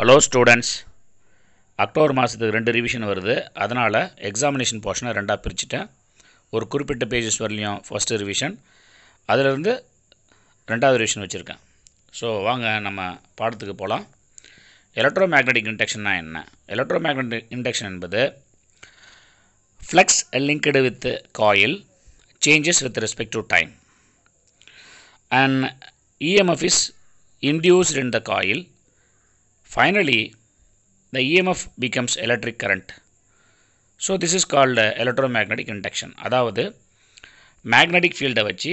Hello students October மாதத்துக்கு ரெண்டு revision வருது அதனால் எக்ஸாமினேஷன் போர்ஷனை ரெண்டாக பிரிச்சுட்டேன் ஒரு குறிப்பிட்ட பேஜஸ் வரலையும் ஃபஸ்ட்டு ரிவிஷன் அதிலிருந்து ரெண்டாவது ரிவிஷன் வச்சுருக்கேன் ஸோ வாங்க நம்ம பாடத்துக்கு போகலாம் எலக்ட்ரோ மேக்னெட்டிக் இன்டெக்ஷன்னா என்ன எலக்ட்ரோ மேக்னெட்டிக் இன்டெக்ஷன் என்பது flux linked with coil changes with respect to time and EMF is induced in the coil Finally, the EMF becomes electric current. So this is called electromagnetic induction. அதாவது magnetic field வச்சு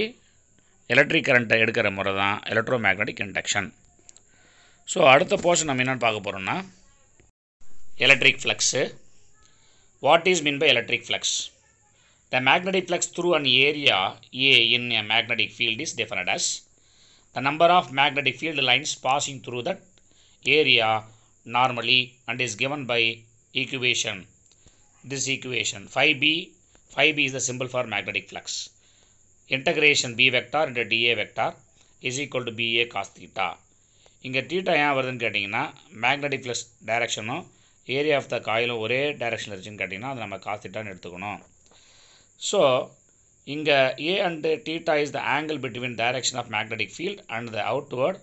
electric current எடுக்கிற முறை தான் electromagnetic induction. So அடுத்த portion நம்ம என்னென்னு பார்க்க போகிறோம்னா electric flux what is mean by electric flux the magnetic flux through an area A in a magnetic field is different as the number of magnetic field lines passing through that area normally and is given by equation this equation phi b phi b is the symbol for magnetic flux integration b vector into dA vector is equal to ba cos theta இங்கே தீட்டா ஏன் வருதுன்னு கேட்டிங்கன்னா magnetic flux டைரக்ஷனும் area of the காயிலும் ஒரே டைரக்ஷனில் இருந்துச்சுன்னு கேட்டிங்கன்னா அது நம்ம காஸ் எடுத்துக்கணும் ஸோ இங்கே A and theta is the angle between direction of magnetic field and the outward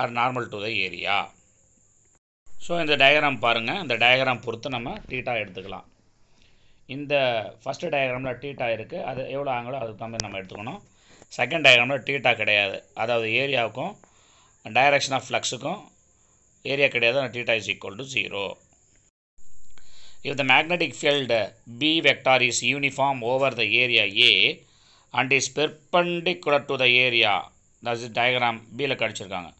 or normal to the area so இந்த டயக்ராம் பாருங்கள் இந்த டயக்ராம் பொறுத்து நம்ம டீட்டா எடுத்துக்கலாம் இந்த ஃபஸ்ட்டு டயக்ராமில் டீட்டா இருக்குது அது எவ்வளோ ஆங்கிலோ அதுக்கு தகுந்த நம்ம எடுத்துக்கணும் செகண்ட் டயக்ராமில் டீட்டா கிடையாது அதாவது ஏரியாவுக்கும் டைரக்ஷன் ஆஃப் ஃப்ளக்ஸுக்கும் ஏரியா கிடையாது அந்த theta is equal to zero if the magnetic field B vector is uniform over the area A and is perpendicular to the area thus diagram பியில் கடிச்சிருக்காங்க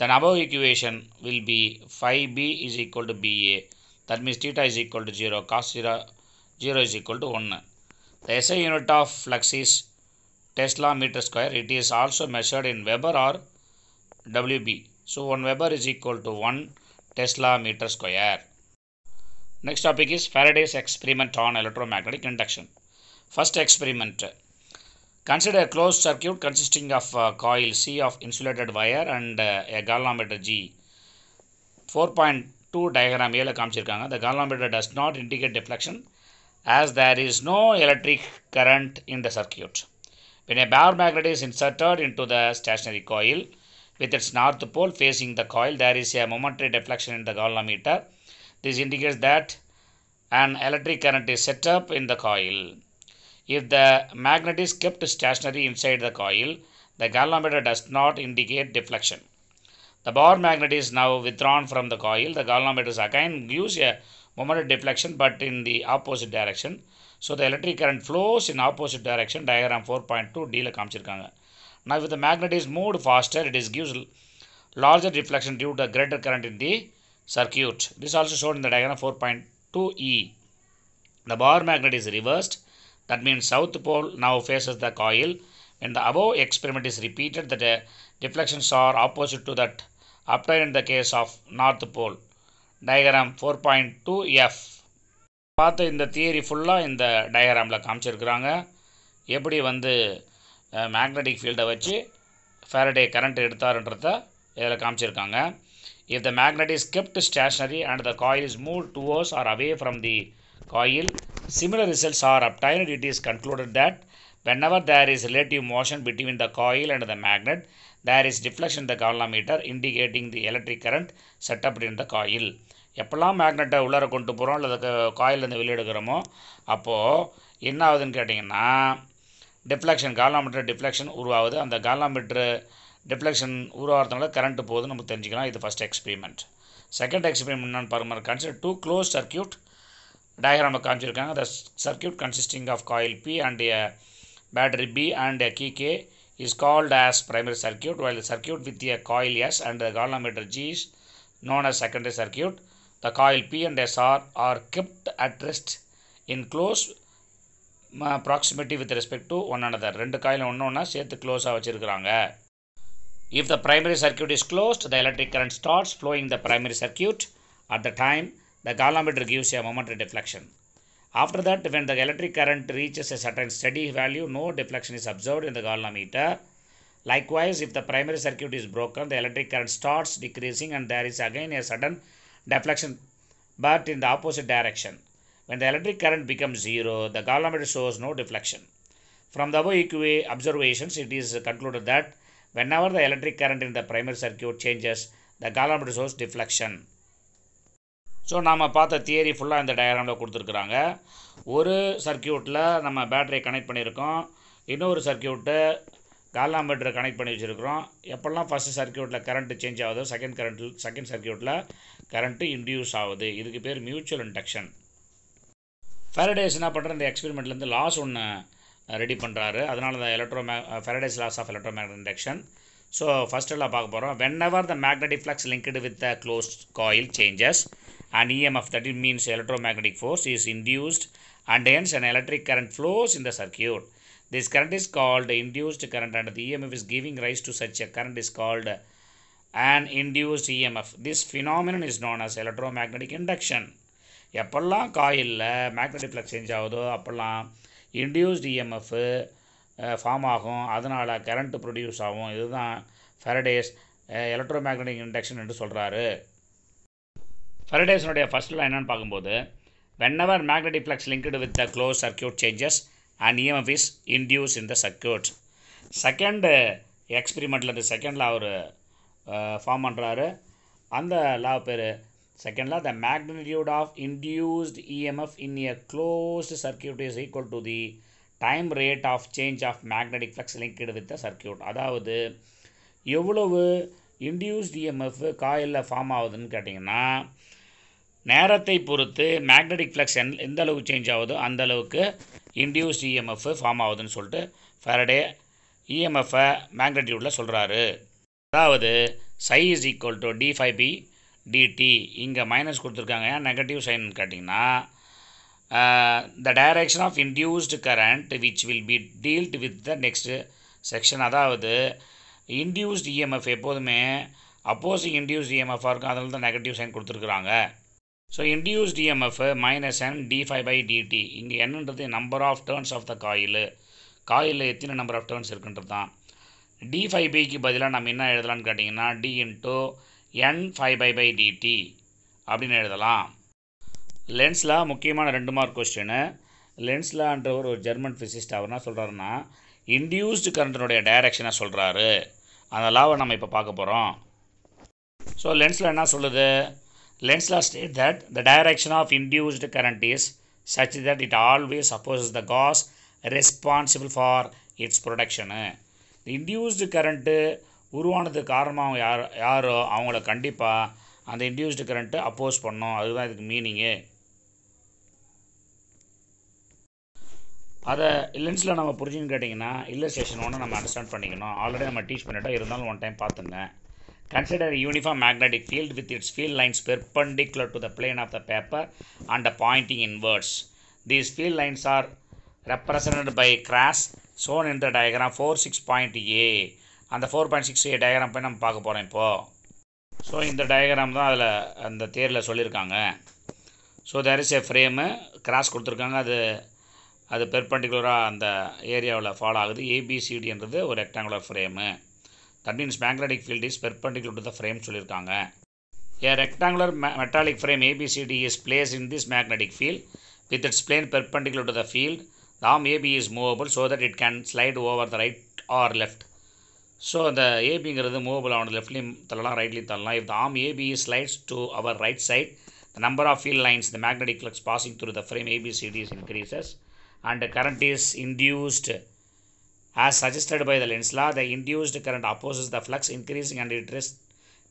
Then above equation will be phi b is equal to ba. That means theta is equal to 0, cos 0, 0 is equal to 1. The SI unit of flux is Tesla meter square. It is also measured in Weber or WB. So 1 Weber is equal to 1 Tesla meter square. Next topic is Faraday's experiment on electromagnetic induction. First experiment Consider a closed circuit consisting of uh, coil C of insulated wire and uh, a galvanometer G. 4.2 diagram ஏல காமிச்சிருக்காங்க the galvanometer does not indicate deflection as there is no electric current in the circuit. When a bar magnet is inserted into the stationary coil with its north pole facing the coil there is a momentary deflection in the galvanometer. This indicates that an electric current is set up in the coil. If the magnet is kept stationary inside the coil, the galvanometer does not indicate deflection. The bar magnet is now withdrawn from the coil. The galvanometer again gives a moment of deflection but in the opposite direction. So the electric current flows in opposite direction. Diagram 4.2 D காமிச்சிருக்காங்க Now if the magnet is moved faster, it is gives larger deflection due to greater current in the circuit. This also shown in the diagram 4.2 E. The bar magnet is reversed that means South Pole now faces the coil. When the above experiment is repeated, the deflection deflections opposite to that obtained in the case of North Pole. Diagram 4.2F. Path in the theory fulla in the diagram la kamchir granga. Ebdi vandu magnetic field avachi Faraday current editor under the kamchir If the magnet is kept stationary and the coil is moved towards or away from the coil. Similar results are obtained. It is concluded that whenever there is relative motion between the coil and the magnet, there is deflection in the galvanometer indicating the electric current set up in the coil. எப்போல்லாம் மேக்னெட்டை உள்ளார கொண்டு போகிறோம் அல்லது காயிலேருந்து வெளியெடுக்கிறோமோ அப்போது என்ன ஆகுதுன்னு கேட்டிங்கன்னா deflection காலாமீட்டர் deflection உருவாகுது அந்த காலாமீட்டர் டிஃப்ளெக்ஷன் உருவாகிறதுனால கரண்ட்டு போகுதுன்னு நம்ம தெரிஞ்சுக்கலாம் இது ஃபஸ்ட் எக்ஸ்பிரிமெண்ட் செகண்ட் எக்ஸ்பிரிமெண்ட் என்னென்னு பாருங்கள் consider two close circuit diagram காமிச்சிருக்காங்க the circuit consisting of coil P and a battery B and a key K is called as primary circuit while the circuit with a coil S and the galvanometer G is known as secondary circuit the coil P and S are, are kept at rest in close proximity with respect to one another ரெண்டு coil ஒன்று ஒன்றா சேர்த்து க்ளோஸாக வச்சுருக்கிறாங்க If the primary circuit is closed, the electric current starts flowing the primary circuit. At the time, the galvanometer gives a momentary deflection. After that, when the electric current reaches a certain steady value, no deflection is observed in the galvanometer. Likewise, if the primary circuit is broken, the electric current starts decreasing and there is again a sudden deflection, but in the opposite direction. When the electric current becomes zero, the galvanometer shows no deflection. From the above observations, it is concluded that whenever the electric current in the primary circuit changes, the galvanometer shows deflection. So நாம் பார்த்த theory ஃபுல்லாக இந்த டயக்ராமில் கொடுத்துருக்குறாங்க ஒரு சர்க்கியூட்டில் நம்ம பேட்டரியை connect பண்ணியிருக்கோம் இன்னொரு சர்க்கியூட்டு காலாமீட்டரை கனெக்ட் பண்ணி வச்சுருக்கிறோம் எப்போல்லாம் ஃபஸ்ட்டு சர்க்கியூட்டில் கரண்ட்டு சேஞ்ச் ஆகுதோ செகண்ட் கரண்ட்டில் செகண்ட் சர்க்கியூட்டில் கரண்ட்டு இன்டியூஸ் ஆகுது இதுக்கு பேர் மியூச்சுவல் இன்டக்ஷன் ஃபெரடேஸ் என்ன பண்ணுற இந்த எக்ஸ்பெரிமெண்ட்லேருந்து லாஸ் ஒன்று ரெடி பண்ணுறாரு அதனால் இந்த எலக்ட்ரோ மே Faraday's laws of electro magnet induction so ஃபஸ்ட்டெல்லாம் பார்க்க போகிறோம் whenever the magnetic flux linked with the closed coil changes and EMF that it means electromagnetic force is induced and hence an electric current flows in the circuit. This current is called induced current and the EMF is giving rise to such a current is called an induced EMF. This phenomenon is known as electromagnetic induction. எப்பெல்லாம் காயிலில் magnetic flux change ஆகுதோ அப்போல்லாம் induced EMF form ஆகும் அதனால் current produce ஆகும் இதுதான் ஃபெரடேஸ் electro magnetic induction என்று சொல்கிறாரு ஃபெரடேஸனுடைய ஃபஸ்ட் என்னென்னு பார்க்கும்போது whenever magnetic flux linked with the close circuit changes and EMF is induce in the circuit second எக்ஸ்பிரிமெண்டில் இந்த செகண்டில் அவர் ஃபார்ம் பண்ணுறாரு அந்த லா பேர் செகண்டில் the magnitude of induced EMF in a closed circuit is equal to the time rate of change of magnetic flux linked with the circuit அதாவது எவ்வளவு இன்டியூஸ்ட் இஎம்எஃப் காயிலில் ஃபார்ம் ஆகுதுன்னு கேட்டிங்கன்னா நேரத்தை பொறுத்து மேக்னெட்டிக் ஃப்ளக்ஸ் என் எந்த அளவுக்கு சேஞ்ச் ஆகுதோ அந்த அளவுக்கு இன்டியூஸ்ட் இஎம்எஃப் e ஃபார்ம் ஆகுதுன்னு சொல்லிட்டு ஃபேரடே இஎம்எஃப்பை மேக்னெட்டியூடில் சொல்கிறாரு அதாவது சை is equal to D five B DT இங்கே மைனஸ் கொடுத்துருக்காங்க ஏன் நெகட்டிவ் சைன் கேட்டிங்கன்னா the direction of induced current which will be dealt with the next section அதாவது இன்டியூஸ்டு இஎம்எஃப் e எப்போதுமே அப்போசிங் இன்டியூஸ்டு இஎம்எஃபாக இருக்கும் அதனால தான் நெகட்டிவ் சைன் கொடுத்துருக்குறாங்க so induced DMF minus N D five by DT இங்கே என்னன்றது number of turns of the coil காயிலில் எத்தனை நம்பர் ஆஃப் டேர்ன்ஸ் இருக்குன்றது தான் டி ஃபைவ் பைக்கு பதிலாக நம்ம என்ன எழுதலாம்னு கேட்டிங்கன்னா D into N five by by DT அப்படின்னு எழுதலாம் லென்ஸில் முக்கியமான ரெண்டு மார்க் கொஸ்டின்னு லென்ஸ்லான்றவர் ஒரு ஜெர்மன் ஃபிசிஸ்ட் அவர் என்ன சொல்கிறாருன்னா இன்டியூஸ்டு கரண்ட்டினுடைய டைரக்ஷனை சொல்கிறாரு அந்த லாவை நம்ம இப்போ பார்க்க போகிறோம் ஸோ லென்ஸில் என்ன சொல்லுது Lenz law states that the direction of induced current is such that it always supposes the gas responsible for its production. The induced current உருவானதுக்கு காரணமாக யார் யாரோ அவங்கள கண்டிப்பாக அந்த இன்டியூஸ்டு கரண்ட்டு அப்போஸ் பண்ணோம் அதுதான் இதுக்கு மீனிங்கு அதை இல்லன்ஸில் நம்ம புரிஞ்சுன்னு கேட்டிங்கன்னா இல்லஸ்ட்ரேஷன் ஒன்று நம்ம அண்டர்ஸ்டாண்ட் பண்ணிக்கணும் ஆல்ரெடி நம்ம டீச் பண்ணிட்டோம் இருந்தாலும் ஒன் டைம் பார்த்துங்க Consider a uniform magnetic field with its field lines perpendicular to the plane of the paper and pointing inwards. These field lines are represented by graphs shown in the diagram 46.a. அந்த four point six A diagram போய் நம்ம பார்க்க போகிறோம் இப்போது so இந்த diagram தான் அதில் அந்த தேரில் சொல்லியிருக்காங்க so there is a frame cross கொடுத்துருக்காங்க அது அது பெர்பண்டிகுலராக அந்த ஏரியாவில் ஃபாலோ ஆகுது ஏபிசிடின்றது ஒரு rectangular frame that means magnetic field is perpendicular to the frame சொல்லியிருக்காங்க a rectangular metallic frame ABCD is place in this magnetic field with its plane perpendicular to the field நாம் AB is movable so that it can slide over the right or left so அந்த ஏபிங்கிறது movable ஆனது லெஃப்ட்லேயும் தள்ளலாம் ரைட்லேயும் தள்ளலாம் if the arm AB slides to our right side the number of field lines the magnetic flux passing through the frame ABCD's increases and current is induced as suggested by the Lenz law, the induced current opposes the flux increasing and it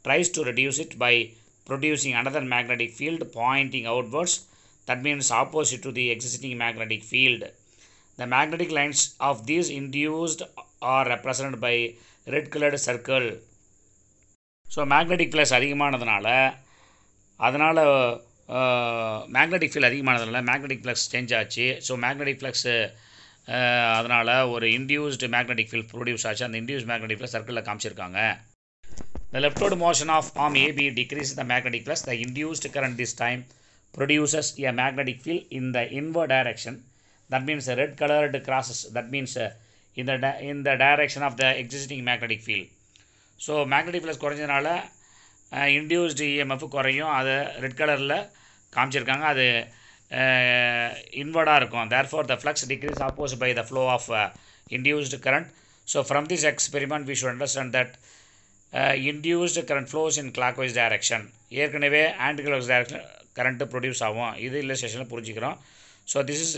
tries to reduce it by producing another magnetic field pointing outwards. That means opposite to the existing magnetic field. The magnetic lines of these induced are represented by red-colored circle. So, magnetic flux அதிகமானதுனால அதனால் uh, magnetic field அதிகமானதுனால magnetic flux change So, magnetic flux. அதனால் ஒரு induced magnetic feel produce ஆச்சு அந்த induce magnetic field சர்க்கிளில் காமிச்சிருக்காங்க the லெஃப்டோடு motion of arm AB decrease the magnetic flux the induced current this time produces a magnetic field இந்த the inward direction that means red coloured crosses that means இந்த இந்த direction of the existing magnetic field so magnetic flux குறைஞ்சதுனால induced uh, EMF e குறையும் அதை red colour காமிச்சிருக்காங்க அது இன்வர்டாக இருக்கும் therefore the flux decrease oppose by the flow of induced current so from this experiment we should understand that induced current flows in clockwise direction ஏற்கனவே anti clocks direction current produce ஆகும் இது இல்லை ஸ்டேஷனில் புரிஞ்சுக்கிறோம் so this is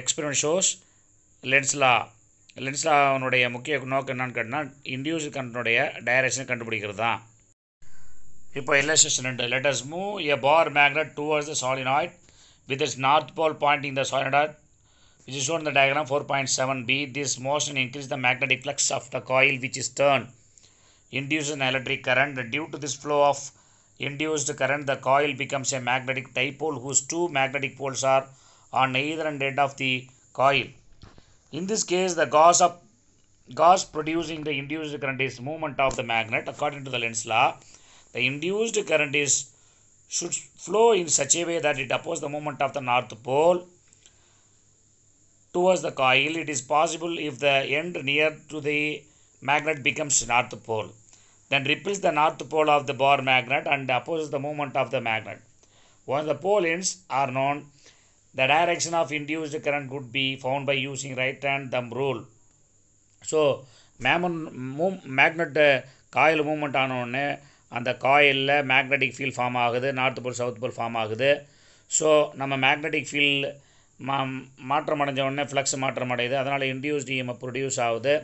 experiment shows Lenz law லென்ஸ்லாவுடைய முக்கிய நோக்கம் என்னென்னு கேட்டால் இண்டியூஸ் கரண்ட்டுடைய டைரக்ஷன் கண்டுபிடிக்கிறது தான் இப்போ illustration 2 let us move a bar magnet towards the solenoid with its north pole pointing the solenoid which is shown in the diagram 4.7b this motion increases the magnetic flux of the coil which is turned induces an electric current due to this flow of induced current the coil becomes a magnetic dipole whose two magnetic poles are on either end of the coil in this case the gauss of gauss producing the induced current is movement of the magnet according to the lens law the induced current is should flow in such a way that it opposes the moment of the north pole towards the coil. It is possible if the end near to the magnet becomes north pole, then repels the north pole of the bar magnet and opposes the movement of the magnet. Once the pole ends are known, the direction of induced current could be found by using right hand thumb rule. So, magnet uh, coil magnet on moment அந்த காயிலில் magnetic field form ஆகுது north pole south pole form ஆகுது so நம்ம magnetic field மா மாற்றம் அடைஞ்ச உடனே flux மாற்றம் அடையுது அதனால் இன்டியூஸ்ட் இஎம்எஃப் ப்ரொடியூஸ் ஆகுது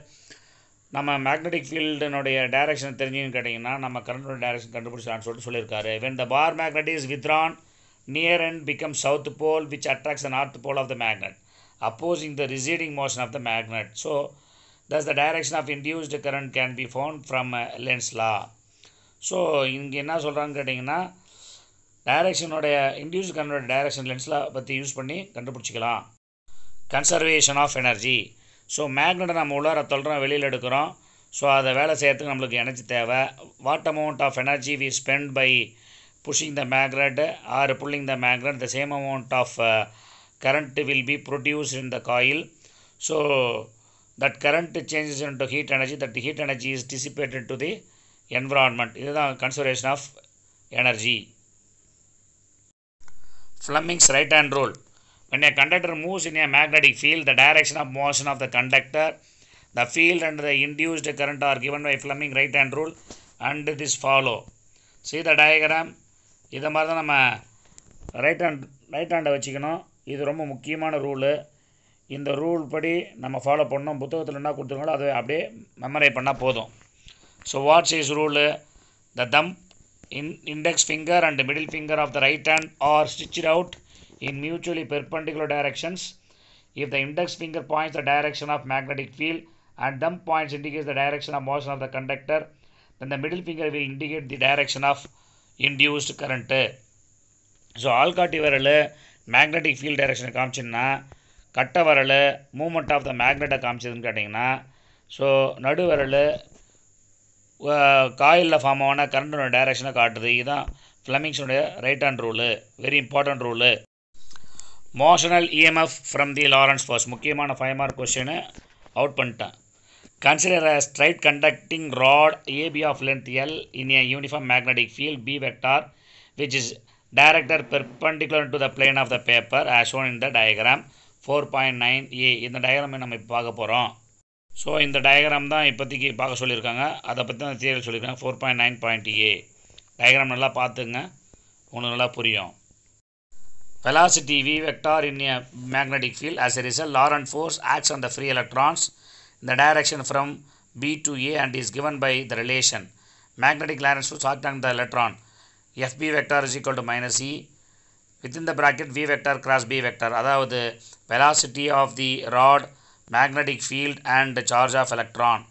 நம்ம மேக்னெட்டிக் ஃபீல்டினுடைய டைரக்ஷன் தெரிஞ்சுன்னு கேட்டிங்கன்னா நம்ம கரண்டோட டைரக்ஷன் கண்டுபிடிச்சான்னு சொல்லிட்டு சொல்லியிருக்காரு when the bar magnet is withdrawn near and become south pole which attracts the north pole of the magnet opposing the receding motion of the magnet so thus the direction of induced current can be found from Lenz law so இங்கே என்ன சொல்கிறான்னு கேட்டிங்கன்னா டைரக்ஷனுடைய induce கண்ணோட direction லென்ஸில் பற்றி use பண்ணி கண்டுபிடிச்சிக்கலாம் conservation of energy so மேக்னெட்டை நம்ம உள்ளார தொல்கிறோம் வெளியில் எடுக்கிறோம் ஸோ அதை வேலை செய்கிறதுக்கு நம்மளுக்கு எனர்ஜி தேவை what amount of energy we spend by pushing the magnet or pulling the magnet the same amount of current will be produce in the coil so that current changes in to heat energy that heat energy is dissipated to the environment இதுதான் conservation of energy Fleming's right hand rule when a conductor moves in a magnetic field the direction of motion of the conductor the field and the induced current are given by Fleming right hand rule and this follow see the diagram இதை மாதிரி தான் நம்ம right hand right ஹேண்டை வச்சுக்கணும் இது ரொம்ப முக்கியமான rule இந்த rule படி நம்ம ஃபாலோ பண்ணோம் புத்தகத்தில் என்ன கொடுத்துருங்களோ அதை அப்படியே மெமரை பண்ணால் போதும் So what's his rule? The thumb, in, index finger and the middle finger of the right hand are stitched out in mutually perpendicular directions. If the index finger points the direction of magnetic field and thumb points indicates the direction of motion of the conductor, then the middle finger will indicate the direction of induced current. ஸோ ஆள்காட்டி விரல் magnetic field டைரக்ஷனை காமிச்சுன்னா கட்டை விரல் moment of the மேக்னெட்டை காமிச்சதுன்னு கேட்டிங்கன்னா so நடு விரல் காயிலில் form ஆனால் கரண்டோட டைரக்ஷனை காட்டுது இதுதான் ஃப்ளமிங்ஸோடைய right hand rule very important rule motional EMF from the Lorentz force முக்கியமான ஃபைவ் மார்க் கொஸ்டினு அவுட் பண்ணிட்டேன் consider a straight conducting rod AB of length L in a uniform magnetic field B vector which is directed perpendicular to the plane of the paper as shown in the diagram four point nine a இந்த டயக்ராமே நம்ம இப்போ பார்க்க போகிறோம் so இந்த diagram தான் இப்போதைக்கு பார்க்க சொல்லியிருக்காங்க அதை பற்றி தான் தேர்தல் சொல்லியிருக்காங்க four point nine point a diagram நல்லா பார்த்துங்க உங்களுக்கு நல்லா புரியும் velocity V vector in a magnetic field as a result and force acts on the free electrons இந்த direction from B to A and is given by the relation magnetic Lorentz force act on the electron F vector is equal to minus e within the bracket V vector cross B vector அதாவது velocity of the rod magnetic field and the charge of electron.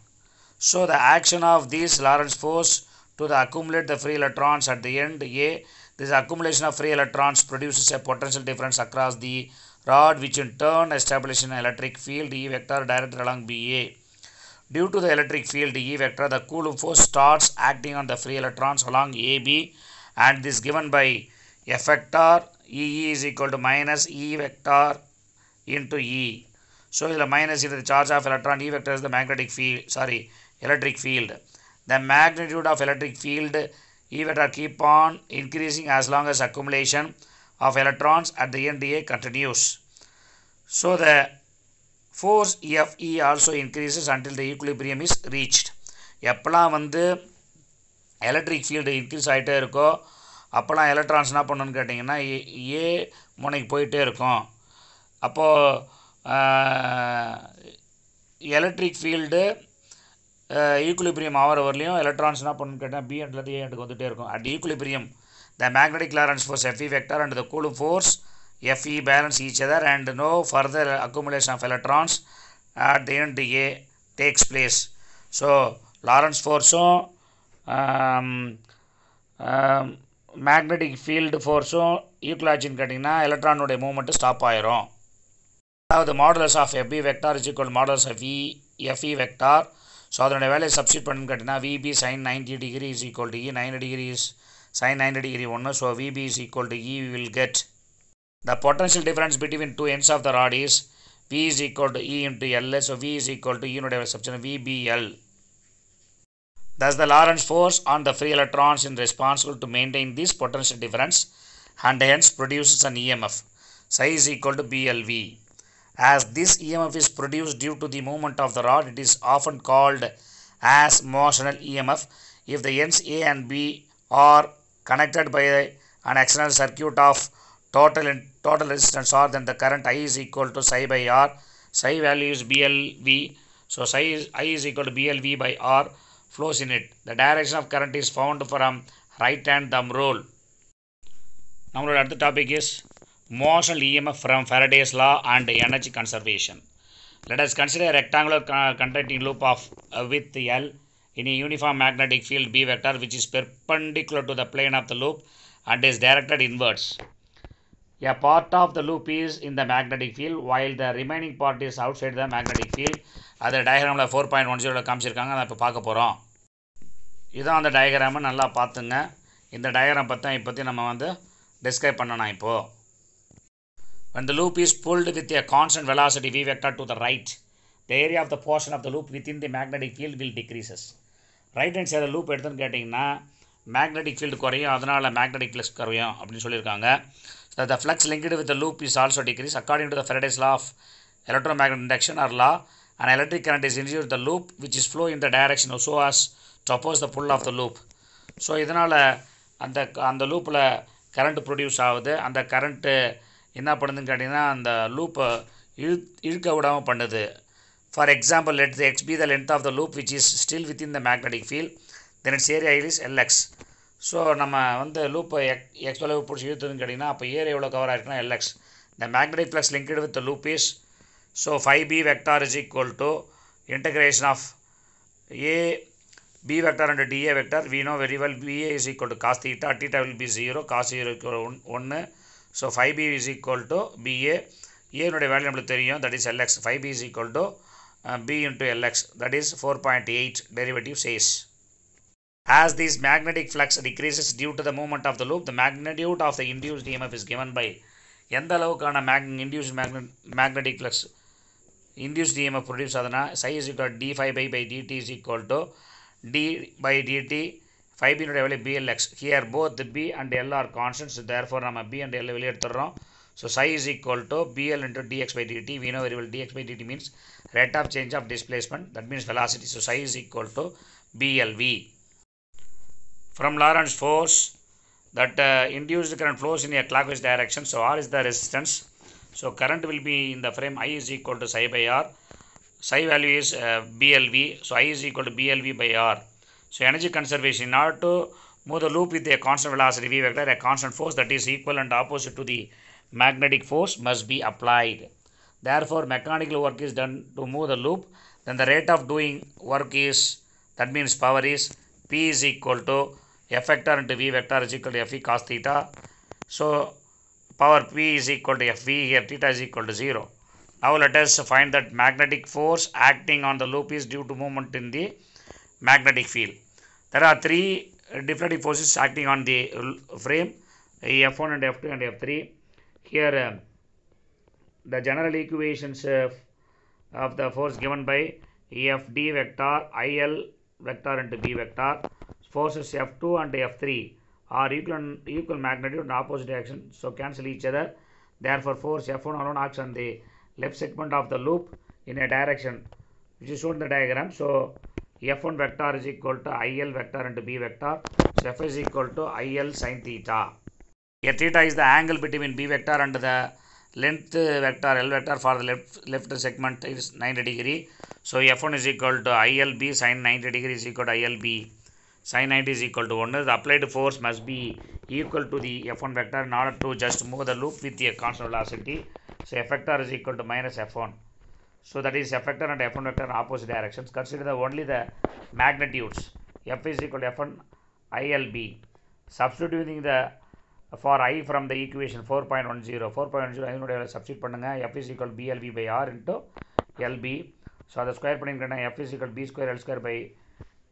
So the action of this Lorentz force to the accumulate the free electrons at the end A. This accumulation of free electrons produces a potential difference across the rod which in turn establishes an electric field E vector directed along BA. Due to the electric field E vector, the Coulomb force starts acting on the free electrons along AB and this given by F vector EE is equal to minus E vector into E. So here minus here the charge of electron E vector is the magnetic field, sorry, electric field. The magnitude of electric field E vector keep on increasing as long as accumulation of electrons at the end A continues. So the force EFE also increases until the equilibrium is reached. எப்போல்லாம் வந்து electric field increase ஆகிட்டே இருக்கோ அப்போல்லாம் electrons என்ன பண்ணணும்னு கேட்டிங்கன்னா ஏ முனைக்கு போயிட்டே இருக்கும் அப்போது எலக்ட்ரிக் ஃபீல்டு ஈக்குலிபிரியம் ஆவர் வரலையும் எலக்ட்ரான்ஸ் என்ன பண்ணணும் கேட்டால் பி அண்ட்லேருந்து ஏ அண்டுக்கு வந்துகிட்டே இருக்கும் at equilibrium the magnetic Lorentz force FE vector and the cool force FE balance each other and no further accumulation of electrons at the end A takes place so Lorentz ஃபோர்ஸும் magnetic field ஃபோர்ஸும் ஈக்குவலாச்சின்னு கேட்டிங்கன்னா எலக்ட்ரானுடைய moment stop ஆயிரும் Now the modulus of FB vector is equal to modulus of E, FE vector. So அதனுடைய வேலையை substitute பண்ணு கேட்டிங்கன்னா VB sine ninety degree is equal to E nine degree is sine ninety degree ஒன்று so VB is equal to E will get the potential difference between two ends of the rod is B is equal to E into L so V is equal to இனுடைய சப்ஷன் VBL Thus, the Lorentz force on the free electrons is responsible to maintain this potential difference and hence produces an EMF. Psi is equal to BLV. As this EMF is produced due to the movement of the rod, it is often called as motional EMF. If the ends A and B are connected by an external circuit of total and total resistance R, then the current I is equal to psi by R. Psi value is BLV. So psi is, I is equal to BLV by R flows in it. The direction of current is found from right hand thumb rule. நம்மளோட அடுத்த topic is. Motion EMF from Faraday's law and energy conservation let us consider rectangular conducting loop of width L in a uniform magnetic field B vector which is perpendicular to the plane of the loop and is directed inwards a part of the loop is in the magnetic field while the remaining part is outside the magnetic field அதை டயக்ராமில் four point one ஜீரோவில் காமிச்சிருக்காங்க அதை இப்போ பார்க்க போகிறோம் இதுதான் அந்த டயக்ராமை நல்லா பார்த்துங்க இந்த டயக்ராம் பற்றி இப்போ நம்ம வந்து டிஸ்கிரைப் பண்ணணும் இப்போது When the loop is pulled with a constant velocity v vector to the right, the area of the portion of the loop within the magnetic field will decreases right hand சைடில் loop எடுத்துன்னு கேட்டிங்கன்னா magnetic field குறையும் அதனால் magnetic flux குறையும் அப்படின்னு சொல்லியிருக்காங்க so the flux linked with loop is also decrease according to the Faraday's law of electro magnet induction or law and electric current is induce the loop which is flow in the direction so as to oppose the pull of the loop so இதனால் அந்த அந்த லூப்பில் current produce ஆகுது அந்த current என்ன பண்ணுதுன்னு கேட்டிங்கன்னா அந்த லூப்பை இழு இழுக்க விடாமல் பண்ணுது for example let the X be the length of the loop which is still within the magnetic field then its area it is LX so நம்ம வந்து லூப்பை எக் எக்ஸ் தொலைவு பிடிச்சி இழுத்துதுன்னு கேட்டிங்கன்னா அப்போ ஏரியா எவ்வளோ கவர் ஆகிருக்குன்னா எல்எக்ஸ் இந்த magnetic flux linked with loop is so five B vector is equal to integration of a B vector and DA vector, we know very well BA is equal to cos theta, theta will be 0, cos 0 equal to so five B is equal to BA ஏனுடைய value நம்மளுக்கு தெரியும் that is LX five B is equal to B into LX that is four point eight derivative says As this magnetic flux decreases due to the movement of the loop, the magnitude of the induced EMF is given by எந்த அளவுக்கான மேக் induce magnet magnetic flux induce DMF produce ஆகுதுன்னா psi is equal D five by by DT is equal to D by DT Five பினுடைய வேலை BLX here both the B and L are constant so therefore நம்ம B and So psi is equal to BL into dx by dt. We know variable dx by dt means rate of change of displacement. That means velocity. So psi is equal to BLV. From Lorentz force that uh, induced current flows in a clockwise direction. So R is the resistance. So current will be in the frame I is equal to psi by R. Psi value is uh, BLV. So I is equal to BLV by R. So energy conservation, in order to move the loop with a constant velocity v vector, a constant force that is equal and opposite to the magnetic force must be applied. Therefore, mechanical work is done to move the loop. Then the rate of doing work is, that means power is P is equal to F vector into V vector is equal to Fe cos theta. So, power P is equal to Fv here, theta is equal to 0. Now, let us find that magnetic force acting on the loop is due to movement in the magnetic field. There are three different forces acting on the frame F1 and F2 and F3. Here um, the general equations of, of the force given by FD vector, IL vector and B vector. Forces F2 and F3 are equal, equal magnitude and opposite direction, so cancel each other. Therefore force F1 alone acts on the left segment of the loop in a direction which is shown in the diagram. So F1 vector is equal to IL vector into B vector. So F is equal to IL sine theta. Here theta is the angle between B vector and the length vector L vector for the left, left segment is 90 degree. So F1 is equal to ILB sine 90 degree is equal to ILB. Sine 90 is equal to 1. The applied force must be equal to the F1 vector in order to just move the loop with a constant velocity. So F vector is equal to minus F1. So that is F vector and F1 vector in opposite directions. Consider the only the magnitudes. F is equal to F1 ILB. Substituting the for I from the equation 4.10. 4.10 I substitute பண்ணுங்க F is equal to BLB by R into LB. So the square பண்ணிக்கிறேன் F is equal to B square L square by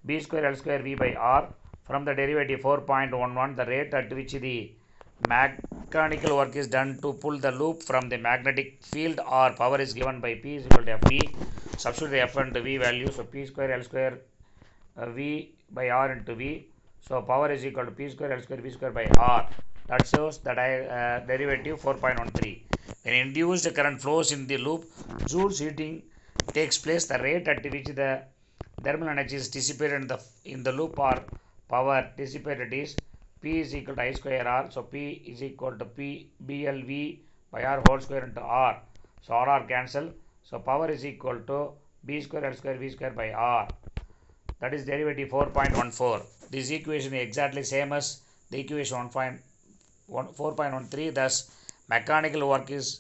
B square L square V by R. From the derivative 4.11 the rate at which the mechanical work is done to pull the loop from the magnetic field or power is given by P is equal to F V. Substitute the F into V value. So, P square L square uh, V by R into V. So, power is equal to P square L square V square by R. That shows the uh, derivative 4.13. When induced current flows in the loop, Joule's heating takes place. The rate at which the thermal energy is dissipated in the, in the loop or power dissipated is P is equal to I square R. So, P is equal to P BLV by R whole square into R. So, R R cancel. So, power is equal to B square L square V square by R. That is derivative 4.14. This equation is exactly same as the equation 4.13. Thus, mechanical work is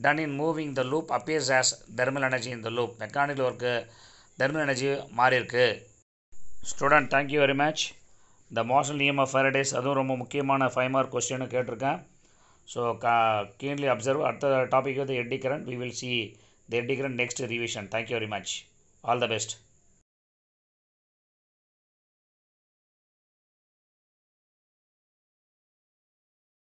done in moving the loop appears as thermal energy in the loop. Mechanical work thermal energy மாறி Student, thank you very much. The motional EMF of Faraday's அதுவும் ரொம்ப முக்கியமான five mark கொஸ்டின்னு கேட்டிருக்கேன் so கா keenly observe அடுத்த topic வந்து eddy current we will see the eddy current next revision thank you very much all the best